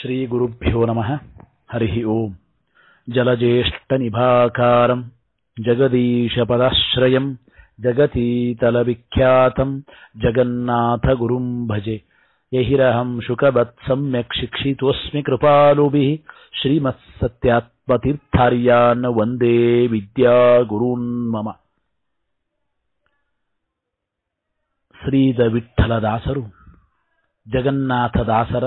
श्रीगुरुभ्यो नमः हरिः ओम् जलज्येष्ठनिभाकारम् जगदीशपदाश्रयम् जगतीतलविख्यातम् जगन्नाथगुरुम् भजे यहिरहम् शुकवत्सम्यक् शिक्षितोऽस्मि कृपालुभिः श्रीमत्सत्यात्मतीर्थार्यान् वन्दे विद्यागुरून् मम ಶ್ರೀದ ವಿಠ್ಠಲದಾಸರು ಜಗನ್ನಾಥದಾಸರ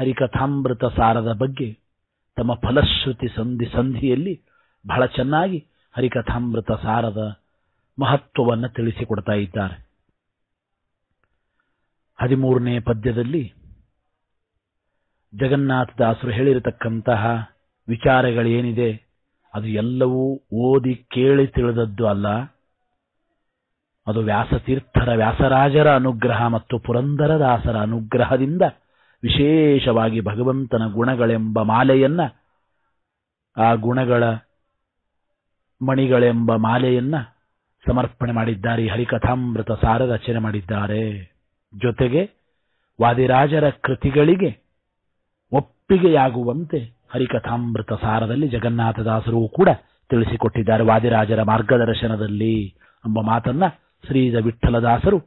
ಹರಿಕಥಾಮೃತ ಸಾರದ ಬಗ್ಗೆ ತಮ್ಮ ಫಲಶ್ರುತಿ ಸಂಧಿ ಸಂಧಿಯಲ್ಲಿ ಬಹಳ ಚೆನ್ನಾಗಿ ಹರಿಕಥಾಮೃತ ಸಾರದ ಮಹತ್ವವನ್ನು ತಿಳಿಸಿಕೊಡ್ತಾ ಇದ್ದಾರೆ ಹದಿಮೂರನೇ ಪದ್ಯದಲ್ಲಿ ಜಗನ್ನಾಥದಾಸರು ಹೇಳಿರತಕ್ಕಂತಹ ವಿಚಾರಗಳೇನಿದೆ ಅದು ಎಲ್ಲವೂ ಓದಿ ಕೇಳಿ ತಿಳಿದದ್ದು ಅಲ್ಲ ಅದು ವ್ಯಾಸತೀರ್ಥರ ವ್ಯಾಸರಾಜರ ಅನುಗ್ರಹ ಮತ್ತು ಪುರಂದರದಾಸರ ಅನುಗ್ರಹದಿಂದ ವಿಶೇಷವಾಗಿ ಭಗವಂತನ ಗುಣಗಳೆಂಬ ಮಾಲೆಯನ್ನ ಆ ಗುಣಗಳ ಮಣಿಗಳೆಂಬ ಮಾಲೆಯನ್ನ ಸಮರ್ಪಣೆ ಮಾಡಿದ್ದಾರೆ ಹರಿಕಥಾಮೃತ ಸಾರ ರಚನೆ ಮಾಡಿದ್ದಾರೆ ಜೊತೆಗೆ ವಾದಿರಾಜರ ಕೃತಿಗಳಿಗೆ ಒಪ್ಪಿಗೆಯಾಗುವಂತೆ ಹರಿಕಥಾಮೃತ ಸಾರದಲ್ಲಿ ಜಗನ್ನಾಥದಾಸರು ಕೂಡ ತಿಳಿಸಿಕೊಟ್ಟಿದ್ದಾರೆ ವಾದಿರಾಜರ ಮಾರ್ಗದರ್ಶನದಲ್ಲಿ ಎಂಬ ಮಾತನ್ನ ಶ್ರೀ ವಿಠಲದಾಸರು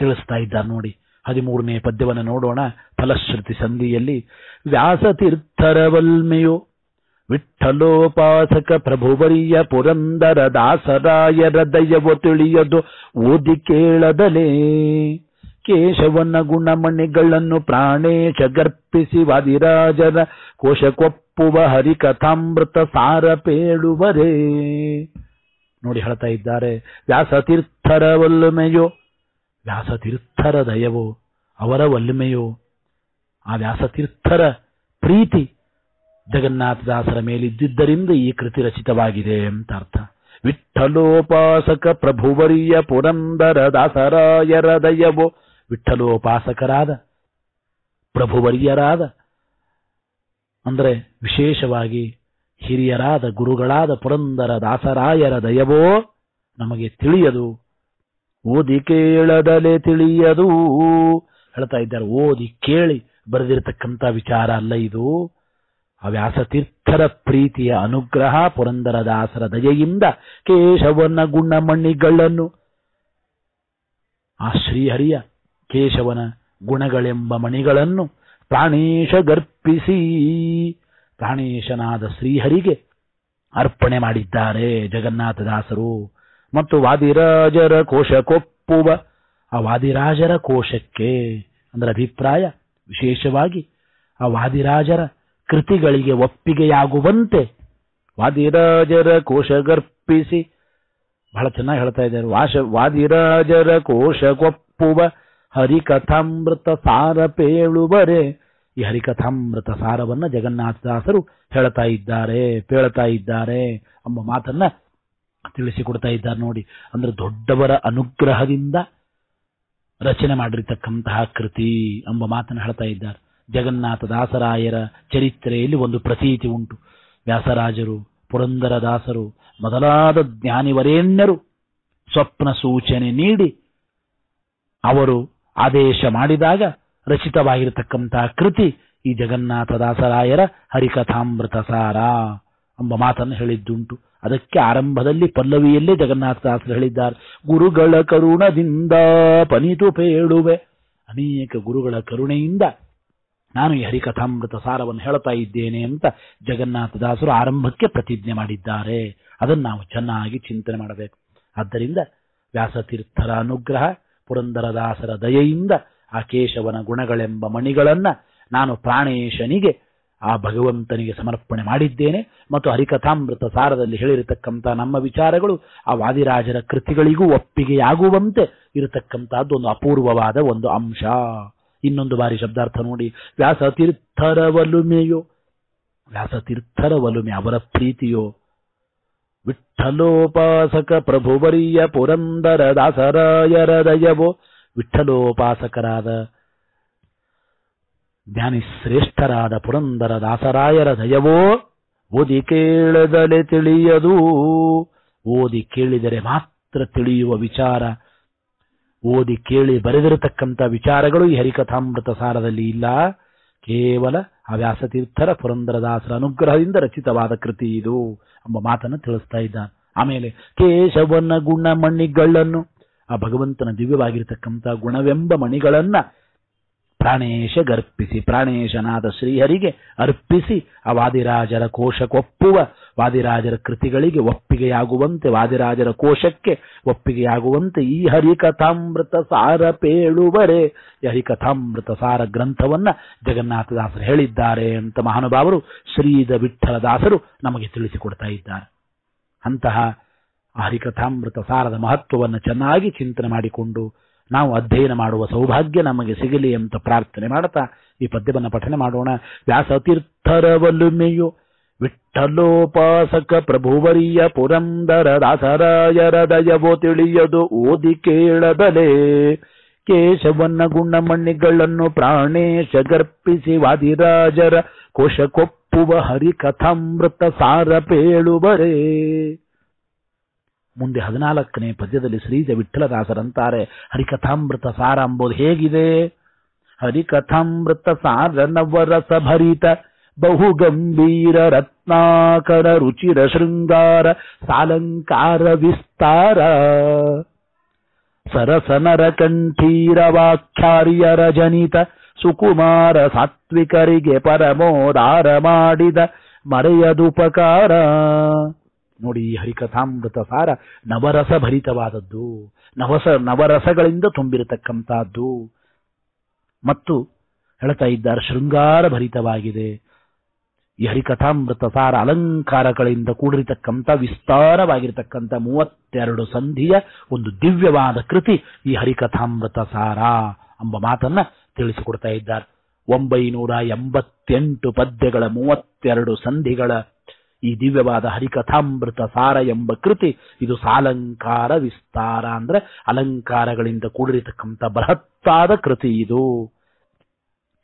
ತಿಳಿಸ್ತಾ ಇದ್ದಾರೆ ನೋಡಿ ಹದಿಮೂರನೇ ಪದ್ಯವನ್ನು ನೋಡೋಣ ಫಲಶ್ರುತಿ ಸಂಧಿಯಲ್ಲಿ ವ್ಯಾಸತೀರ್ಥರವಲ್ಮೆಯು ವಿಠಲೋಪಾಸಕ ಪ್ರಭುವರಿಯ ಪುರಂದರ ದಾಸರಾಯರ ದಯವು ತಿಳಿಯದು ಓದಿ ಕೇಳದಲೇ ಕೇಶವನ ಗುಣಮಣಿಗಳನ್ನು ಪ್ರಾಣೇಶ ಗರ್ಪಿಸಿ ವಾದಿರಾಜರ ಕೊಪ್ಪುವ ಹರಿಕಥಾಮೃತ ಸಾರ ಪೇಳುವರೇ ನೋಡಿ ಹೇಳ್ತಾ ಇದ್ದಾರೆ ವ್ಯಾಸತೀರ್ಥರವಲ್ಲಮೆಯೋ ವ್ಯಾಸತೀರ್ಥರ ದಯವೋ ಅವರ ಒಲ್ಮೆಯೋ ಆ ವ್ಯಾಸತೀರ್ಥರ ಪ್ರೀತಿ ಜಗನ್ನಾಥದಾಸರ ಮೇಲಿದ್ದರಿಂದ ಈ ಕೃತಿ ರಚಿತವಾಗಿದೆ ಅಂತ ಅರ್ಥ ವಿಠಲೋಪಾಸಕ ಪ್ರಭುವರಿಯ ಪುರಂದರ ದಾಸರಾಯರ ದಯವೋ ವಿಠಲೋಪಾಸಕರಾದ ಪ್ರಭುವರಿಯರಾದ ಅಂದರೆ ವಿಶೇಷವಾಗಿ ಹಿರಿಯರಾದ ಗುರುಗಳಾದ ಪುರಂದರ ದಾಸರಾಯರ ದಯವೋ ನಮಗೆ ತಿಳಿಯದು ಓದಿ ಕೇಳದಲೆ ತಿಳಿಯದು ಹೇಳ್ತಾ ಇದ್ದಾರೆ ಓದಿ ಕೇಳಿ ಬರೆದಿರತಕ್ಕಂಥ ವಿಚಾರ ಅಲ್ಲ ಇದು ತೀರ್ಥರ ಪ್ರೀತಿಯ ಅನುಗ್ರಹ ಪುರಂದರದಾಸರ ದಯೆಯಿಂದ ಕೇಶವನ ಗುಣಮಣಿಗಳನ್ನು ಆ ಶ್ರೀಹರಿಯ ಕೇಶವನ ಗುಣಗಳೆಂಬ ಮಣಿಗಳನ್ನು ಪ್ರಾಣೇಶ ಗರ್ಪಿಸಿ ಪ್ರಾಣೇಶನಾದ ಶ್ರೀಹರಿಗೆ ಅರ್ಪಣೆ ಮಾಡಿದ್ದಾರೆ ಜಗನ್ನಾಥದಾಸರು ಮತ್ತು ವಾದಿರಾಜರ ಕೋಶ ಕೊಪ್ಪುವ ಆ ವಾದಿರಾಜರ ಕೋಶಕ್ಕೆ ಅಂದ್ರೆ ಅಭಿಪ್ರಾಯ ವಿಶೇಷವಾಗಿ ಆ ವಾದಿರಾಜರ ಕೃತಿಗಳಿಗೆ ಒಪ್ಪಿಗೆಯಾಗುವಂತೆ ವಾದಿರಾಜರ ಕೋಶಗರ್ಪಿಸಿ ಬಹಳ ಚೆನ್ನಾಗಿ ಹೇಳ್ತಾ ಇದ್ದಾರೆ ವಾಶ ವಾದಿರಾಜರ ಕೋಶ ಕೊಪ್ಪುವ ಹರಿಕಥಾಮೃತ ಸಾರ ಪೇಳುವರೆ ಈ ಹರಿಕಥಾಮೃತ ಸಾರವನ್ನ ಜಗನ್ನಾಥದಾಸರು ಹೇಳ್ತಾ ಇದ್ದಾರೆ ಪೇಳ್ತಾ ಇದ್ದಾರೆ ಎಂಬ ಮಾತನ್ನ ತಿಳಿಸಿಕೊಡ್ತಾ ಇದ್ದಾರೆ ನೋಡಿ ಅಂದ್ರೆ ದೊಡ್ಡವರ ಅನುಗ್ರಹದಿಂದ ರಚನೆ ಮಾಡಿರ್ತಕ್ಕಂತಹ ಕೃತಿ ಎಂಬ ಮಾತನ್ನು ಹೇಳ್ತಾ ಇದ್ದಾರೆ ಜಗನ್ನಾಥ ದಾಸರಾಯರ ಚರಿತ್ರೆಯಲ್ಲಿ ಒಂದು ಪ್ರತೀತಿ ಉಂಟು ವ್ಯಾಸರಾಜರು ಪುರಂದರ ದಾಸರು ಮೊದಲಾದ ಜ್ಞಾನಿವರೇಣ್ಯರು ಸ್ವಪ್ನ ಸೂಚನೆ ನೀಡಿ ಅವರು ಆದೇಶ ಮಾಡಿದಾಗ ರಚಿತವಾಗಿರತಕ್ಕಂತಹ ಕೃತಿ ಈ ಜಗನ್ನಾಥ ದಾಸರಾಯರ ಹರಿಕಥಾಮೃತ ಸಾರ ಎಂಬ ಮಾತನ್ನು ಹೇಳಿದ್ದುಂಟು ಅದಕ್ಕೆ ಆರಂಭದಲ್ಲಿ ಪಲ್ಲವಿಯಲ್ಲೇ ಜಗನ್ನಾಥದಾಸರು ಹೇಳಿದ್ದಾರೆ ಗುರುಗಳ ಕರುಣದಿಂದ ಪನಿತು ಪೇಳುವೆ ಅನೇಕ ಗುರುಗಳ ಕರುಣೆಯಿಂದ ನಾನು ಈ ಹರಿಕಥಾಮೃತ ಸಾರವನ್ನು ಹೇಳ್ತಾ ಇದ್ದೇನೆ ಅಂತ ಜಗನ್ನಾಥದಾಸರು ಆರಂಭಕ್ಕೆ ಪ್ರತಿಜ್ಞೆ ಮಾಡಿದ್ದಾರೆ ಅದನ್ನು ನಾವು ಚೆನ್ನಾಗಿ ಚಿಂತನೆ ಮಾಡಬೇಕು ಆದ್ದರಿಂದ ವ್ಯಾಸತೀರ್ಥರ ಅನುಗ್ರಹ ಪುರಂದರದಾಸರ ದಯೆಯಿಂದ ಆ ಕೇಶವನ ಗುಣಗಳೆಂಬ ಮಣಿಗಳನ್ನು ನಾನು ಪ್ರಾಣೇಶನಿಗೆ ಆ ಭಗವಂತನಿಗೆ ಸಮರ್ಪಣೆ ಮಾಡಿದ್ದೇನೆ ಮತ್ತು ಹರಿಕಥಾಮೃತ ಸಾರದಲ್ಲಿ ಹೇಳಿರತಕ್ಕಂಥ ನಮ್ಮ ವಿಚಾರಗಳು ಆ ವಾದಿರಾಜರ ಕೃತಿಗಳಿಗೂ ಒಪ್ಪಿಗೆಯಾಗುವಂತೆ ಇರತಕ್ಕಂಥದ್ದು ಒಂದು ಅಪೂರ್ವವಾದ ಒಂದು ಅಂಶ ಇನ್ನೊಂದು ಬಾರಿ ಶಬ್ದಾರ್ಥ ನೋಡಿ ವ್ಯಾಸ ತೀರ್ಥರ ವಲುಮೆಯೋ ವ್ಯಾಸ ವಲುಮೆ ಅವರ ಪ್ರೀತಿಯೋ ವಿಠಲೋಪಾಸಕ ಪ್ರಭುವರಿಯ ಪುರಂದರ ದಾಸರಾಯರ ದಯವೋ ವಿಠಲೋಪಾಸಕರಾದ ಜ್ಞಾನಿ ಶ್ರೇಷ್ಠರಾದ ಪುರಂದರ ದಾಸರಾಯರ ದಯವೋ ಓದಿ ಕೇಳದಲೆ ತಿಳಿಯದು ಓದಿ ಕೇಳಿದರೆ ಮಾತ್ರ ತಿಳಿಯುವ ವಿಚಾರ ಓದಿ ಕೇಳಿ ಬರೆದಿರತಕ್ಕಂಥ ವಿಚಾರಗಳು ಈ ಹರಿಕಥಾಮೃತ ಸಾರದಲ್ಲಿ ಇಲ್ಲ ಕೇವಲ ಆ ವ್ಯಾಸತೀರ್ಥರ ಪುರಂದರದಾಸರ ಅನುಗ್ರಹದಿಂದ ರಚಿತವಾದ ಕೃತಿ ಇದು ಎಂಬ ಮಾತನ್ನು ತಿಳಿಸ್ತಾ ಇದ್ದ ಆಮೇಲೆ ಕೇಶವನ ಗುಣ ಮಣಿಗಳನ್ನು ಆ ಭಗವಂತನ ದಿವ್ಯವಾಗಿರತಕ್ಕಂಥ ಗುಣವೆಂಬ ಮಣಿಗಳನ್ನ ಪ್ರಾಣೇಶ ಗರ್ಪಿಸಿ ಪ್ರಾಣೇಶನಾದ ಶ್ರೀಹರಿಗೆ ಅರ್ಪಿಸಿ ಆ ವಾದಿರಾಜರ ಕೋಶಕ್ಕೊಪ್ಪುವ ವಾದಿರಾಜರ ಕೃತಿಗಳಿಗೆ ಒಪ್ಪಿಗೆಯಾಗುವಂತೆ ವಾದಿರಾಜರ ಕೋಶಕ್ಕೆ ಒಪ್ಪಿಗೆಯಾಗುವಂತೆ ಈ ಹರಿಕಥಾಮೃತ ಸಾರ ಪೇಳುವರೆ ಈ ಹರಿಕಥಾಮೃತ ಸಾರ ಗ್ರಂಥವನ್ನ ಜಗನ್ನಾಥದಾಸರು ಹೇಳಿದ್ದಾರೆ ಅಂತ ಮಹಾನುಭಾವರು ಶ್ರೀದ ವಿಠಲದಾಸರು ನಮಗೆ ತಿಳಿಸಿಕೊಡ್ತಾ ಇದ್ದಾರೆ ಅಂತಹ ಆ ಹರಿಕಥಾಮೃತ ಸಾರದ ಮಹತ್ವವನ್ನು ಚೆನ್ನಾಗಿ ಚಿಂತನೆ ಮಾಡಿಕೊಂಡು ನಾವು ಅಧ್ಯಯನ ಮಾಡುವ ಸೌಭಾಗ್ಯ ನಮಗೆ ಸಿಗಲಿ ಅಂತ ಪ್ರಾರ್ಥನೆ ಮಾಡುತ್ತಾ ಈ ಪದ್ಯವನ್ನು ಪಠನೆ ಮಾಡೋಣ ವ್ಯಾಸ ತೀರ್ಥರವಲುಮೆಯು ವಿಠಲೋಪಾಸಕ ಪ್ರಭುವರಿಯ ಪುರಂದರ ದಯವೋ ತಿಳಿಯದು ಓದಿ ಕೇಳದಲೇ ಕೇಶವನ್ನ ಗುಣಮಣಿಗಳನ್ನು ಪ್ರಾಣೇಶ ಗರ್ಪಿಸಿ ವಾದಿರಾಜರ ಕೋಶ ಕೊಪ್ಪುವ ಹರಿಕಥಾಮೃತ ಸಾರ ಪೇಳುವರೇ ಮುಂದೆ ಹದಿನಾಲ್ಕನೇ ಪದ್ಯದಲ್ಲಿ ಶ್ರೀಜ ವಿಠಲದಾಸರಂತಾರೆ ಹರಿಕಥಾಮೃತ ಸಾರ ಅಂಬೋದು ಹೇಗಿದೆ ಹರಿಕಥಾಮೃತ ಸಾರ ನವರಸ ಭರಿತ ಬಹು ಗಂಭೀರ ರತ್ನಾಕರ ರುಚಿರ ಶೃಂಗಾರ ಸಾಲಂಕಾರ ವಿಸ್ತಾರ ಸರಸನರ ಕಂಠೀರವಾಚ್ಛಾರ್ಯರ ಜನಿತ ಸುಕುಮಾರ ಸಾತ್ವಿಕರಿಗೆ ಪರಮೋದಾರ ಮಾಡಿದ ಮರೆಯದುಪಕಾರ ನೋಡಿ ಈ ಹರಿಕಥಾಮೃತ ಸಾರ ನವರಸ ಭರಿತವಾದದ್ದು ನವಸ ನವರಸಗಳಿಂದ ತುಂಬಿರತಕ್ಕಂತಹದ್ದು ಮತ್ತು ಹೇಳ್ತಾ ಇದ್ದಾರೆ ಶೃಂಗಾರ ಭರಿತವಾಗಿದೆ ಈ ಹರಿಕಥಾಮೃತ ಸಾರ ಅಲಂಕಾರಗಳಿಂದ ಕೂಡಿರತಕ್ಕಂಥ ವಿಸ್ತಾರವಾಗಿರತಕ್ಕಂಥ ಮೂವತ್ತೆರಡು ಸಂಧಿಯ ಒಂದು ದಿವ್ಯವಾದ ಕೃತಿ ಈ ಹರಿಕಥಾಮೃತ ಸಾರ ಎಂಬ ಮಾತನ್ನ ತಿಳಿಸಿಕೊಡ್ತಾ ಇದ್ದಾರೆ ಒಂಬೈನೂರ ಎಂಬತ್ತೆಂಟು ಪದ್ಯಗಳ ಮೂವತ್ತೆರಡು ಸಂಧಿಗಳ ಈ ದಿವ್ಯವಾದ ಹರಿಕಥಾಮೃತ ಸಾರ ಎಂಬ ಕೃತಿ ಇದು ಸಾಲಂಕಾರ ವಿಸ್ತಾರ ಅಂದ್ರೆ ಅಲಂಕಾರಗಳಿಂದ ಕೂಡಿರತಕ್ಕಂಥ ಬೃಹತ್ತಾದ ಕೃತಿ ಇದು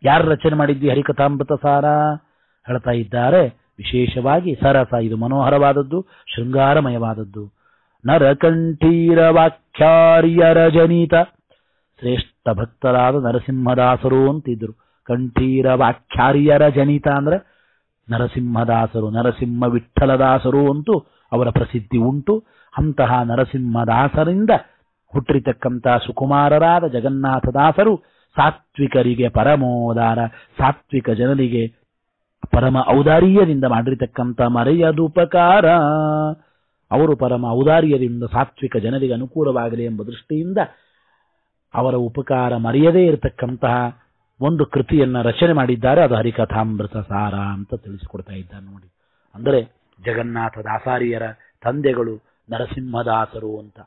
ಯಾರು ರಚನೆ ಮಾಡಿದ್ವಿ ಹರಿಕಥಾಮೃತ ಸಾರ ಹೇಳ್ತಾ ಇದ್ದಾರೆ ವಿಶೇಷವಾಗಿ ಸರಸ ಇದು ಮನೋಹರವಾದದ್ದು ಶೃಂಗಾರಮಯವಾದದ್ದು ನರಕಂಠೀರ ಜನಿತ ಶ್ರೇಷ್ಠ ಭಕ್ತರಾದ ನರಸಿಂಹದಾಸರು ಅಂತಿದ್ರು ಕಂಠೀರ ವಾಖ್ಯಾರ್ಯರ ಜನಿತ ಅಂದ್ರೆ ನರಸಿಂಹದಾಸರು ನರಸಿಂಹ ವಿಠಲದಾಸರು ಅಂತೂ ಅವರ ಪ್ರಸಿದ್ಧಿ ಉಂಟು ಅಂತಹ ನರಸಿಂಹದಾಸರಿಂದ ಹುಟ್ಟಿರತಕ್ಕಂತಹ ಸುಕುಮಾರರಾದ ಜಗನ್ನಾಥದಾಸರು ಸಾತ್ವಿಕರಿಗೆ ಪರಮೋದಾರ ಸಾತ್ವಿಕ ಜನರಿಗೆ ಪರಮ ಔದಾರ್ಯದಿಂದ ಮಾಡಿರತಕ್ಕಂಥ ಮರೆಯದುಪಕಾರ ಅವರು ಪರಮ ಔದಾರ್ಯದಿಂದ ಸಾತ್ವಿಕ ಜನರಿಗೆ ಅನುಕೂಲವಾಗಲಿ ಎಂಬ ದೃಷ್ಟಿಯಿಂದ ಅವರ ಉಪಕಾರ ಮರೆಯದೇ ಇರತಕ್ಕಂತಹ ಒಂದು ಕೃತಿಯನ್ನ ರಚನೆ ಮಾಡಿದ್ದಾರೆ ಅದು ಹರಿಕಥಾಮೃತ ಸಾರ ಅಂತ ತಿಳಿಸಿಕೊಡ್ತಾ ಇದ್ದ ನೋಡಿ ಅಂದರೆ ಜಗನ್ನಾಥ ದಾಸಾರಿಯರ ತಂದೆಗಳು ನರಸಿಂಹದಾಸರು ಅಂತ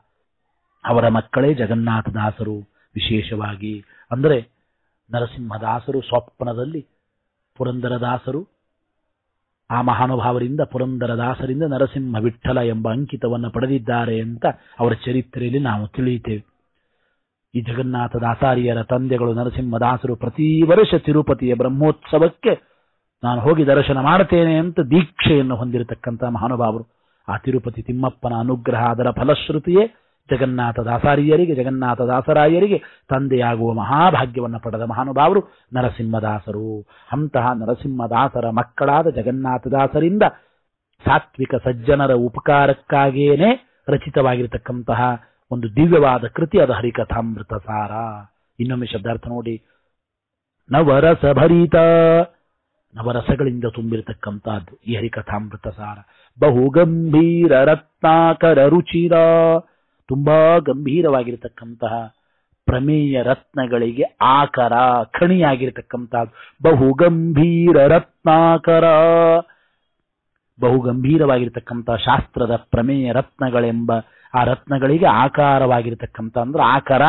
ಅವರ ಮಕ್ಕಳೇ ಜಗನ್ನಾಥದಾಸರು ವಿಶೇಷವಾಗಿ ಅಂದರೆ ನರಸಿಂಹದಾಸರು ಸ್ವಪ್ನದಲ್ಲಿ ಪುರಂದರದಾಸರು ಆ ಮಹಾನುಭಾವರಿಂದ ಪುರಂದರದಾಸರಿಂದ ನರಸಿಂಹ ವಿಠಲ ಎಂಬ ಅಂಕಿತವನ್ನು ಪಡೆದಿದ್ದಾರೆ ಅಂತ ಅವರ ಚರಿತ್ರೆಯಲ್ಲಿ ನಾವು ತಿಳಿಯುತ್ತೇವೆ ಈ ಜಗನ್ನಾಥ ದಾಸಾರಿಯರ ತಂದೆಗಳು ನರಸಿಂಹದಾಸರು ಪ್ರತಿ ವರ್ಷ ತಿರುಪತಿಯ ಬ್ರಹ್ಮೋತ್ಸವಕ್ಕೆ ನಾನು ಹೋಗಿ ದರ್ಶನ ಮಾಡ್ತೇನೆ ಅಂತ ದೀಕ್ಷೆಯನ್ನು ಹೊಂದಿರತಕ್ಕಂಥ ಮಹಾನುಭಾವರು ಆ ತಿರುಪತಿ ತಿಮ್ಮಪ್ಪನ ಅನುಗ್ರಹ ಅದರ ಫಲಶ್ರುತಿಯೇ ಜಗನ್ನಾಥ ದಾಸರಾಯರಿಗೆ ತಂದೆಯಾಗುವ ಮಹಾಭಾಗ್ಯವನ್ನು ಪಡೆದ ಮಹಾನುಭಾವರು ನರಸಿಂಹದಾಸರು ಅಂತಹ ನರಸಿಂಹದಾಸರ ಮಕ್ಕಳಾದ ಜಗನ್ನಾಥದಾಸರಿಂದ ಸಾತ್ವಿಕ ಸಜ್ಜನರ ಉಪಕಾರಕ್ಕಾಗೇನೆ ರಚಿತವಾಗಿರತಕ್ಕಂತಹ ಒಂದು ದಿವ್ಯವಾದ ಕೃತಿ ಅದ ಹರಿಕಥಾಮೃತ ಸಾರ ಇನ್ನೊಮ್ಮೆ ಶಬ್ದಾರ್ಥ ನೋಡಿ ನವರಸ ಭರಿತ ನವರಸಗಳಿಂದ ತುಂಬಿರತಕ್ಕಂತಹದ್ದು ಈ ಹರಿಕಥಾಮೃತ ಸಾರ ಬಹು ಗಂಭೀರ ರತ್ನಾಕರ ರುಚಿರ ತುಂಬಾ ಗಂಭೀರವಾಗಿರತಕ್ಕಂತಹ ಪ್ರಮೇಯ ರತ್ನಗಳಿಗೆ ಆಕರ ಖಣಿಯಾಗಿರತಕ್ಕಂಥದ್ದು ಬಹು ಗಂಭೀರ ರತ್ನಾಕರ ಬಹು ಗಂಭೀರವಾಗಿರತಕ್ಕಂತಹ ಶಾಸ್ತ್ರದ ಪ್ರಮೇಯ ರತ್ನಗಳೆಂಬ ಆ ರತ್ನಗಳಿಗೆ ಆಕಾರವಾಗಿರತಕ್ಕಂಥ ಅಂದ್ರೆ ಆಕಾರ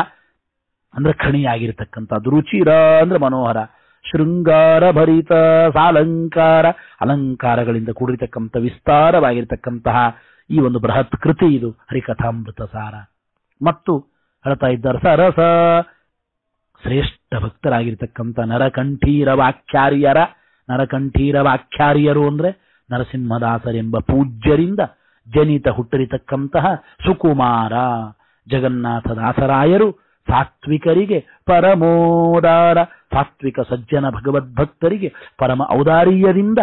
ಅಂದ್ರೆ ಖಣಿಯಾಗಿರತಕ್ಕಂಥದ್ದು ರುಚಿರ ಅಂದ್ರೆ ಮನೋಹರ ಶೃಂಗಾರ ಭರಿತ ಸಾಲಂಕಾರ ಅಲಂಕಾರಗಳಿಂದ ಕೂಡಿರ್ತಕ್ಕಂಥ ವಿಸ್ತಾರವಾಗಿರತಕ್ಕಂತಹ ಈ ಒಂದು ಬೃಹತ್ ಕೃತಿ ಇದು ಹರಿಕಥಾಮೃತ ಸಾರ ಮತ್ತು ಹೇಳ್ತಾ ಇದ್ದಾರೆ ಸರಸ ಶ್ರೇಷ್ಠ ಭಕ್ತರಾಗಿರ್ತಕ್ಕಂಥ ನರಕಂಠೀರ ವಾಖ್ಯಾರ್ಯರ ನರಕಂಠೀರ ವಾಖ್ಯಾರ್ಯರು ಅಂದ್ರೆ ನರಸಿಂಹದಾಸರೆಂಬ ಪೂಜ್ಯರಿಂದ ಜನಿತ ಹುಟ್ಟರಿತಕ್ಕಂತಹ ಸುಕುಮಾರ ಜಗನ್ನಾಥ ದಾಸರಾಯರು ಸಾತ್ವಿಕರಿಗೆ ಪರಮೋದಾರ ಸಾತ್ವಿಕ ಸಜ್ಜನ ಭಗವದ್ಭಕ್ತರಿಗೆ ಪರಮ ಔದಾರ್ಯದಿಂದ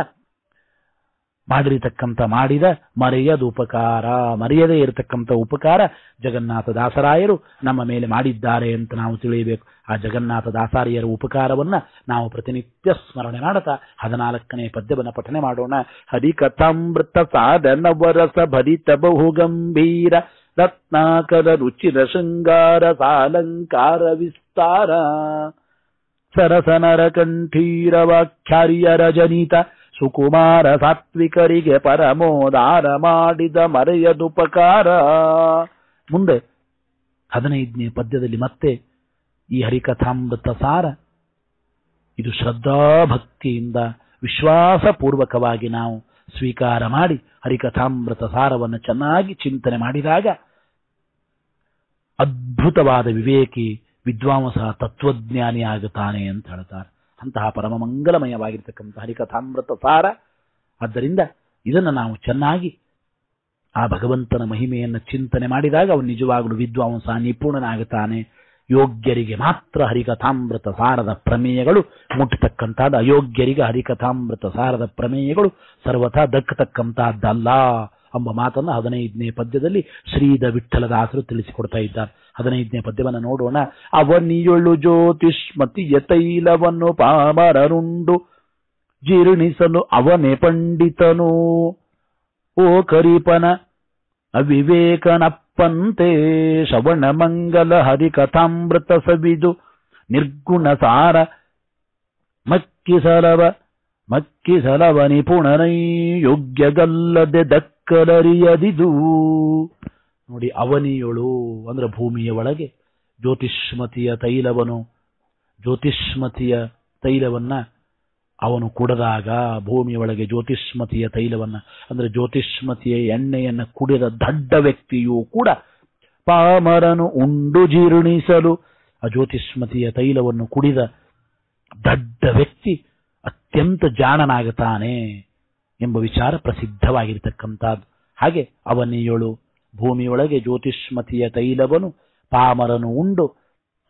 ಮಾಡಿರತಕ್ಕಂಥ ಮಾಡಿದ ಮರೆಯದು ಉಪಕಾರ ಮರೆಯದೇ ಇರತಕ್ಕಂಥ ಉಪಕಾರ ಜಗನ್ನಾಥ ದಾಸರಾಯರು ನಮ್ಮ ಮೇಲೆ ಮಾಡಿದ್ದಾರೆ ಅಂತ ನಾವು ತಿಳಿಯಬೇಕು ಆ ಜಗನ್ನಾಥ ದಾಸರಾಯರ ಉಪಕಾರವನ್ನ ನಾವು ಪ್ರತಿನಿತ್ಯ ಸ್ಮರಣೆ ಮಾಡುತ್ತಾ ಹದಿನಾಲ್ಕನೇ ಪದ್ಯವನ್ನು ಪಠನೆ ಮಾಡೋಣ ಕಥಾಮೃತ ಸಾಧನ ವರಸ ಭರಿತ ಬಹು ಗಂಭೀರ ರತ್ನಾಕರ ರುಚಿರ ಶೃಂಗಾರ ಸಾಲಂಕಾರ ವಿಸ್ತಾರ ಸರಸನರ ಕಂಠೀರ ವಾಖ್ಯಾರಿಯರ ಜನಿತ ಸುಕುಮಾರ ಸಾತ್ವಿಕರಿಗೆ ಪರಮೋದಾರ ಮಾಡಿದ ಮರೆಯದುಪಕಾರ ಮುಂದೆ ಹದಿನೈದನೇ ಪದ್ಯದಲ್ಲಿ ಮತ್ತೆ ಈ ಹರಿಕಥಾಮೃತ ಸಾರ ಇದು ಶ್ರದ್ಧಾಭಕ್ತಿಯಿಂದ ವಿಶ್ವಾಸಪೂರ್ವಕವಾಗಿ ನಾವು ಸ್ವೀಕಾರ ಮಾಡಿ ಹರಿಕಥಾಮೃತ ಸಾರವನ್ನು ಚೆನ್ನಾಗಿ ಚಿಂತನೆ ಮಾಡಿದಾಗ ಅದ್ಭುತವಾದ ವಿವೇಕಿ ವಿದ್ವಾಂಸ ತತ್ವಜ್ಞಾನಿ ಅಂತ ಹೇಳ್ತಾರೆ ಅಂತಹ ಪರಮ ಮಂಗಲಮಯವಾಗಿರ್ತಕ್ಕಂಥ ಹರಿಕಥಾಮೃತ ಸಾರ ಆದ್ದರಿಂದ ಇದನ್ನು ನಾವು ಚೆನ್ನಾಗಿ ಆ ಭಗವಂತನ ಮಹಿಮೆಯನ್ನು ಚಿಂತನೆ ಮಾಡಿದಾಗ ಅವನು ನಿಜವಾಗಲೂ ವಿದ್ವಾಂಸ ನಿಪುಣನಾಗುತ್ತಾನೆ ಯೋಗ್ಯರಿಗೆ ಮಾತ್ರ ಹರಿಕಥಾಮೃತ ಸಾರದ ಪ್ರಮೇಯಗಳು ಮುಟ್ಟತಕ್ಕಂಥದ್ದು ಅಯೋಗ್ಯರಿಗೆ ಹರಿಕಥಾಮೃತ ಸಾರದ ಪ್ರಮೇಯಗಳು ಸರ್ವಥಾ ದಕ್ಕತಕ್ಕಂತಹದ್ದಲ್ಲ ಎಂಬ ಮಾತನ್ನು ಹದಿನೈದನೇ ಪದ್ಯದಲ್ಲಿ ಶ್ರೀದ ವಿಠ್ಠಲದಾಸರು ತಿಳಿಸಿಕೊಡ್ತಾ ಇದ್ದಾರೆ ಹದಿನೈದನೇ ಪದ್ಯವನ್ನು ನೋಡೋಣ ಅವನಿಯೊಳು ಜ್ಯೋತಿಷ್ಮತಿಯ ತೈಲವನ್ನು ಪಾಮರರುಂಡು ಜೀರ್ಣಿಸಲು ಅವನೇ ಪಂಡಿತನು ಓ ಕರಿಪನ ಅವಿವೇಕನಪ್ಪಂತೆ ಶವಣ ಮಂಗಲ ಹರಿಕಥಾಮೃತ ಸವಿದು ನಿರ್ಗುಣ ಸಾರ ಮಕ್ಕಿಸಲವ ಮಕ್ಕಿಸಲವ ನಿಪುಣನೈ ಯೋಗ್ಯಗಲ್ಲದೆ ದಕ್ಕಲರಿಯದಿದು ನೋಡಿ ಅವನಿಯೊಳು ಅಂದ್ರೆ ಭೂಮಿಯ ಒಳಗೆ ಜ್ಯೋತಿಷ್ಮತಿಯ ತೈಲವನು ಜ್ಯೋತಿಷ್ಮತಿಯ ತೈಲವನ್ನ ಅವನು ಕುಡದಾಗ ಭೂಮಿಯ ಒಳಗೆ ಜ್ಯೋತಿಷ್ಮತಿಯ ತೈಲವನ್ನ ಅಂದ್ರೆ ಜ್ಯೋತಿಷ್ಮತಿಯ ಎಣ್ಣೆಯನ್ನ ಕುಡಿದ ದಡ್ಡ ವ್ಯಕ್ತಿಯೂ ಕೂಡ ಪಾಮರನು ಉಂಡು ಜೀರ್ಣಿಸಲು ಆ ಜ್ಯೋತಿಷ್ಮತಿಯ ತೈಲವನ್ನು ಕುಡಿದ ದಡ್ಡ ವ್ಯಕ್ತಿ ಅತ್ಯಂತ ಜಾಣನಾಗುತ್ತಾನೆ ಎಂಬ ವಿಚಾರ ಪ್ರಸಿದ್ಧವಾಗಿರತಕ್ಕಂಥದ್ದು ಹಾಗೆ ಅವನಿಯೊಳು ಭೂಮಿಯೊಳಗೆ ಜ್ಯೋತಿಷ್ಮತಿಯ ತೈಲವನು ಪಾಮರನು ಉಂಡು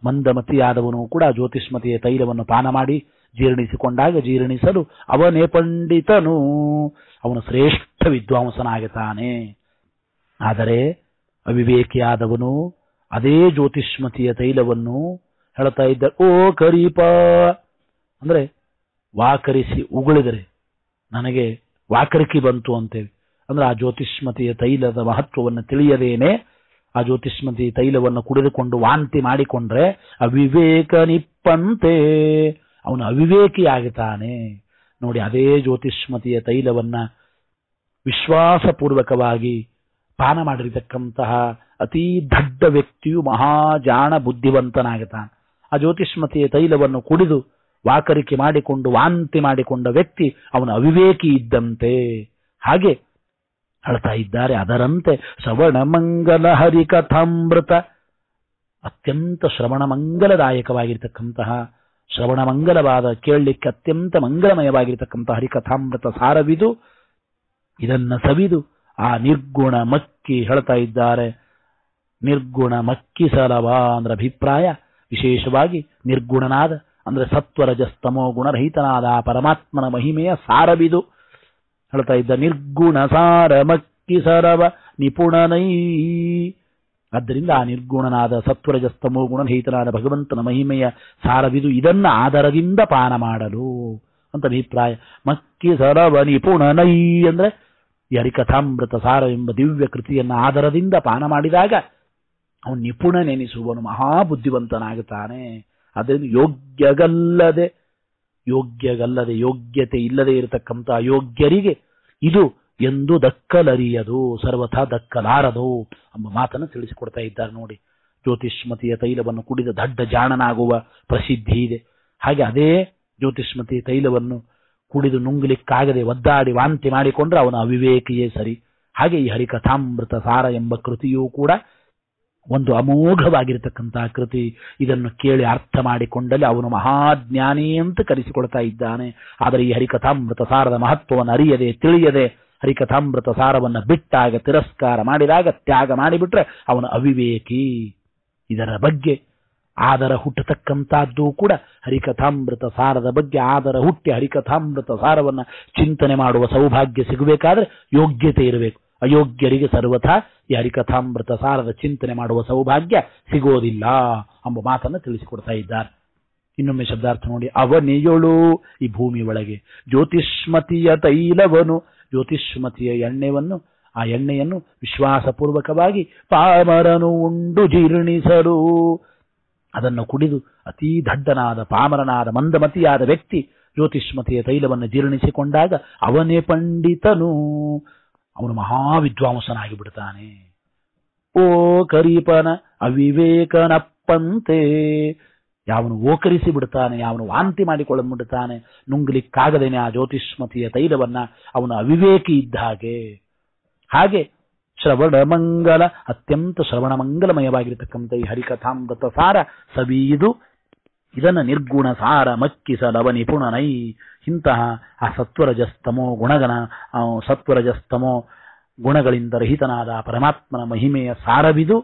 ಮಂದಮತಿಯಾದವನು ಕೂಡ ಜ್ಯೋತಿಷ್ಮತಿಯ ತೈಲವನ್ನು ಪಾನ ಮಾಡಿ ಜೀರ್ಣಿಸಿಕೊಂಡಾಗ ಜೀರ್ಣಿಸಲು ಅವನೇ ಪಂಡಿತನು ಅವನು ಶ್ರೇಷ್ಠ ವಿದ್ವಾಂಸನಾಗುತ್ತಾನೆ ಆದರೆ ಅವಿವೇಕಿಯಾದವನು ಅದೇ ಜ್ಯೋತಿಷ್ಮತಿಯ ತೈಲವನ್ನು ಹೇಳ್ತಾ ಇದ್ದ ಓ ಕರೀಪ ಅಂದ್ರೆ ವಾಕರಿಸಿ ಉಗುಳಿದರೆ ನನಗೆ ವಾಕರಿಕಿ ಬಂತು ಅಂತೇವೆ ಅಂದ್ರೆ ಆ ಜ್ಯೋತಿಷ್ಮತಿಯ ತೈಲದ ಮಹತ್ವವನ್ನು ತಿಳಿಯದೇನೆ ಆ ಜ್ಯೋತಿಷ್ಮತಿ ತೈಲವನ್ನು ಕುಡಿದುಕೊಂಡು ವಾಂತಿ ಮಾಡಿಕೊಂಡ್ರೆ ಅವಿವೇಕ ನಿಪ್ಪಂತೆ ಅವನು ಅವಿವೇಕಿಯಾಗುತ್ತಾನೆ ನೋಡಿ ಅದೇ ಜ್ಯೋತಿಷ್ಮತಿಯ ತೈಲವನ್ನ ವಿಶ್ವಾಸಪೂರ್ವಕವಾಗಿ ಪಾನ ಮಾಡಿರತಕ್ಕಂತಹ ಅತಿ ದೊಡ್ಡ ವ್ಯಕ್ತಿಯು ಮಹಾಜಾಣ ಬುದ್ಧಿವಂತನಾಗುತ್ತಾನೆ ಆ ಜ್ಯೋತಿಷ್ಮತಿಯ ತೈಲವನ್ನು ಕುಡಿದು ವಾಕರಿಕೆ ಮಾಡಿಕೊಂಡು ವಾಂತಿ ಮಾಡಿಕೊಂಡ ವ್ಯಕ್ತಿ ಅವನ ಅವಿವೇಕಿ ಇದ್ದಂತೆ ಹಾಗೆ ಹೇಳ್ತಾ ಇದ್ದಾರೆ ಅದರಂತೆ ಶ್ರವಣಮಂಗಲ ಹರಿಕಥಾಮೃತ ಅತ್ಯಂತ ಶ್ರವಣ ಮಂಗಲದಾಯಕವಾಗಿರ್ತಕ್ಕಂತಹ ಶ್ರವಣ ಮಂಗಲವಾದ ಕೇಳಲಿಕ್ಕೆ ಅತ್ಯಂತ ಮಂಗಲಮಯವಾಗಿರತಕ್ಕಂತಹ ಹರಿಕಥಾಮೃತ ಸಾರವಿದು ಇದನ್ನ ಸವಿದು ಆ ನಿರ್ಗುಣ ಮಕ್ಕಿ ಹೇಳ್ತಾ ಇದ್ದಾರೆ ನಿರ್ಗುಣ ಮಕ್ಕಿ ಸಲವ ಅಂದ್ರೆ ಅಭಿಪ್ರಾಯ ವಿಶೇಷವಾಗಿ ನಿರ್ಗುಣನಾದ ಅಂದ್ರೆ ಸತ್ವರಜಸ್ತಮೋ ಗುಣರಹಿತನಾದ ಪರಮಾತ್ಮನ ಮಹಿಮೆಯ ಸಾರವಿದು ಹೇಳ್ತಾ ಇದ್ದ ನಿರ್ಗುಣ ಮಕ್ಕಿ ಸರವ ನಿಪುಣನೈ ಆದ್ದರಿಂದ ಆ ನಿರ್ಗುಣನಾದ ಸತ್ವರಜಸ್ತಮೋ ಗುಣರಹಿತನಾದ ಭಗವಂತನ ಮಹಿಮೆಯ ಸಾರವಿದು ಇದನ್ನ ಆಧಾರದಿಂದ ಪಾನ ಮಾಡಲು ಅಂತ ಅಭಿಪ್ರಾಯ ಮಕ್ಕಿ ಸರವ ನಿಪುಣನೈ ಅಂದ್ರೆ ಸಾರ ಸಾರವೆಂಬ ದಿವ್ಯ ಕೃತಿಯನ್ನು ಆಧಾರದಿಂದ ಪಾನ ಮಾಡಿದಾಗ ಅವನು ನಿಪುಣನೆನಿಸುವನು ಮಹಾಬುದ್ಧಿವಂತನಾಗುತ್ತಾನೆ ಅದರಿಂದ ಯೋಗ್ಯಗಲ್ಲದೆ ಯೋಗ್ಯಗಲ್ಲದೆ ಯೋಗ್ಯತೆ ಇಲ್ಲದೆ ಇರತಕ್ಕಂಥ ಯೋಗ್ಯರಿಗೆ ಇದು ಎಂದು ದಕ್ಕಲರಿಯದು ಸರ್ವಥಾ ದಕ್ಕಲಾರದು ಎಂಬ ಮಾತನ್ನು ತಿಳಿಸಿಕೊಡ್ತಾ ಇದ್ದಾರೆ ನೋಡಿ ಜ್ಯೋತಿಷ್ಮತಿಯ ತೈಲವನ್ನು ಕುಡಿದ ದಡ್ಡ ಜಾಣನಾಗುವ ಪ್ರಸಿದ್ಧಿ ಇದೆ ಹಾಗೆ ಅದೇ ಜ್ಯೋತಿಷ್ಮತಿಯ ತೈಲವನ್ನು ಕುಡಿದು ನುಂಗಲಿಕ್ಕಾಗದೆ ಒದ್ದಾಡಿ ವಾಂತಿ ಮಾಡಿಕೊಂಡ್ರೆ ಅವನ ಅವಿವೇಕಿಯೇ ಸರಿ ಹಾಗೆ ಈ ಹರಿಕಥಾಮೃತ ಸಾರ ಎಂಬ ಕೃತಿಯೂ ಕೂಡ ಒಂದು ಅಮೋಘವಾಗಿರತಕ್ಕಂತಹ ಕೃತಿ ಇದನ್ನು ಕೇಳಿ ಅರ್ಥ ಮಾಡಿಕೊಂಡಲ್ಲಿ ಅವನು ಮಹಾಜ್ಞಾನಿ ಅಂತ ಕರೆಸಿಕೊಳ್ತಾ ಇದ್ದಾನೆ ಆದರೆ ಈ ಹರಿಕಥಾಮೃತ ಸಾರದ ಮಹತ್ವವನ್ನು ಅರಿಯದೆ ತಿಳಿಯದೆ ಹರಿಕಥಾಮೃತ ಸಾರವನ್ನು ಬಿಟ್ಟಾಗ ತಿರಸ್ಕಾರ ಮಾಡಿದಾಗ ತ್ಯಾಗ ಮಾಡಿಬಿಟ್ರೆ ಅವನು ಅವಿವೇಕಿ ಇದರ ಬಗ್ಗೆ ಆದರ ಹುಟ್ಟತಕ್ಕಂಥದ್ದು ಕೂಡ ಹರಿಕಥಾಮೃತ ಸಾರದ ಬಗ್ಗೆ ಆದರ ಹುಟ್ಟಿ ಹರಿಕಥಾಮೃತ ಸಾರವನ್ನು ಚಿಂತನೆ ಮಾಡುವ ಸೌಭಾಗ್ಯ ಸಿಗಬೇಕಾದ್ರೆ ಯೋಗ್ಯತೆ ಇರಬೇಕು ಅಯೋಗ್ಯರಿಗೆ ಸರ್ವಥ ಯಾರಿಕಥಾಮೃತ ಸಾರದ ಚಿಂತನೆ ಮಾಡುವ ಸೌಭಾಗ್ಯ ಸಿಗೋದಿಲ್ಲ ಎಂಬ ಮಾತನ್ನು ತಿಳಿಸಿಕೊಡ್ತಾ ಇದ್ದಾರೆ ಇನ್ನೊಮ್ಮೆ ಶಬ್ದಾರ್ಥ ನೋಡಿ ಅವನಿಯೊಳು ಈ ಭೂಮಿ ಒಳಗೆ ಜ್ಯೋತಿಷ್ಮತಿಯ ತೈಲವನು ಜ್ಯೋತಿಷ್ಮತಿಯ ಎಣ್ಣೆವನ್ನು ಆ ಎಣ್ಣೆಯನ್ನು ವಿಶ್ವಾಸಪೂರ್ವಕವಾಗಿ ಪಾಮರನು ಉಂಡು ಜೀರ್ಣಿಸಲು ಅದನ್ನು ಕುಡಿದು ಅತೀ ದಡ್ಡನಾದ ಪಾಮರನಾದ ಮಂದಮತಿಯಾದ ವ್ಯಕ್ತಿ ಜ್ಯೋತಿಷ್ಮತಿಯ ತೈಲವನ್ನು ಜೀರ್ಣಿಸಿಕೊಂಡಾಗ ಅವನೇ ಪಂಡಿತನು ಅವನು ಮಹಾವಿದ್ವಾಂಸನಾಗಿ ಬಿಡ್ತಾನೆ ಓ ಕರೀಪನ ಅವಿವೇಕನಪ್ಪಂತೆ ಯಾವನು ಓಕರಿಸಿ ಬಿಡ್ತಾನೆ ಯಾವನು ವಾಂತಿ ಮಾಡಿಕೊಳ್ಳಲು ಬಿಡ್ತಾನೆ ನುಂಗ್ಲಿಕ್ಕಾಗದೇನೆ ಆ ಜ್ಯೋತಿಷ್ಮತಿಯ ತೈಲವನ್ನ ಅವನು ಅವಿವೇಕಿ ಇದ್ದ ಹಾಗೆ ಹಾಗೆ ಶ್ರವಣ ಮಂಗಲ ಅತ್ಯಂತ ಶ್ರವಣ ಮಂಗಲಮಯವಾಗಿರತಕ್ಕಂಥ ಈ ಹರಿಕಥಾಮೃತ ಸಾರ ಸವಿಯುದು ಇದನ್ನ ನಿರ್ಗುಣ ಸಾರ ಮಕ್ಕಿಸ ಲವ ನಿಪುಣನೈ ಇಂತಹ ಆ ಸತ್ವರಜಸ್ತಮೋ ಗುಣಗಣ ಸತ್ವರಜಸ್ತಮೋ ಗುಣಗಳಿಂದ ರಹಿತನಾದ ಪರಮಾತ್ಮನ ಮಹಿಮೆಯ ಸಾರವಿದು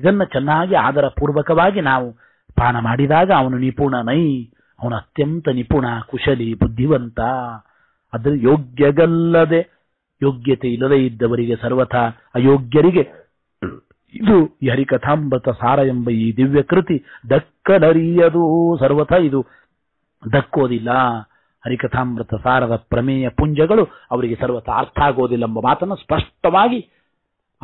ಇದನ್ನು ಚೆನ್ನಾಗಿ ಆದರ ಪೂರ್ವಕವಾಗಿ ನಾವು ಪಾನ ಮಾಡಿದಾಗ ಅವನು ನಿಪುಣ ನೈ ಅವನು ಅತ್ಯಂತ ನಿಪುಣ ಕುಶಲಿ ಬುದ್ಧಿವಂತ ಅದರ ಯೋಗ್ಯಗಲ್ಲದೆ ಯೋಗ್ಯತೆ ಇಲ್ಲದೆ ಇದ್ದವರಿಗೆ ಸರ್ವಥಾ ಅಯೋಗ್ಯರಿಗೆ ಇದು ಈ ಹರಿಕಥಾಮೃತ ಸಾರ ಎಂಬ ಈ ದಿವ್ಯ ಕೃತಿ ದಕ್ಕನರಿಯದು ಸರ್ವಥ ಇದು ದಕ್ಕೋದಿಲ್ಲ ಹರಿಕಥಾಮೃತ ಸಾರದ ಪ್ರಮೇಯ ಪುಂಜಗಳು ಅವರಿಗೆ ಸರ್ವತ ಅರ್ಥ ಆಗೋದಿಲ್ಲ ಎಂಬ ಮಾತನ್ನು ಸ್ಪಷ್ಟವಾಗಿ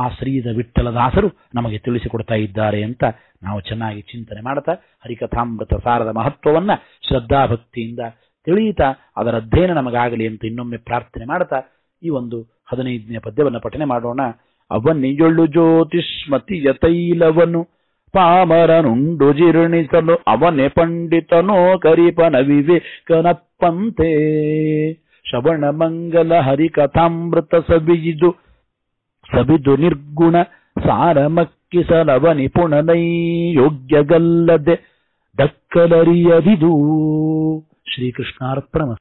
ಆ ಶ್ರೀದ ವಿಠಲದಾಸರು ನಮಗೆ ತಿಳಿಸಿಕೊಡ್ತಾ ಇದ್ದಾರೆ ಅಂತ ನಾವು ಚೆನ್ನಾಗಿ ಚಿಂತನೆ ಮಾಡ್ತಾ ಹರಿಕಥಾಮೃತ ಸಾರದ ಮಹತ್ವವನ್ನು ಶ್ರದ್ಧಾಭಕ್ತಿಯಿಂದ ತಿಳಿಯುತ್ತಾ ಅದರ ಅಧ್ಯಯನ ನಮಗಾಗಲಿ ಅಂತ ಇನ್ನೊಮ್ಮೆ ಪ್ರಾರ್ಥನೆ ಮಾಡ್ತಾ ಈ ಒಂದು ಹದಿನೈದನೇ ಪದ್ಯವನ್ನು ಪಠನೆ ಮಾಡೋಣ ಜ್ಯೋತಿಷ್ಮತಿಯ ತೈಲವನು ಪಾಮರನುಂಡು ಜೀರ್ಣಿಸಲು ಅವನೇ ಪಂಡಿತನೋ ಕರಿಪನ ವಿವೇಕನಪ್ಪಂತೆ ಶ್ರವಣ ಮಂಗಲ ಹರಿಕಥಾಮೃತ ಸಬಿಯಿದು ಸಬಿದು ನಿರ್ಗುಣ ಸಾರಮಕ್ಕಿಸಲವ ನಿಪುಣನೈ ಯೋಗ್ಯಗಲ್ಲದೆ ದಕ್ಕಲರಿಯದಿದು ಶ್ರೀಕೃಷ್ಣಾರ್ಪಣ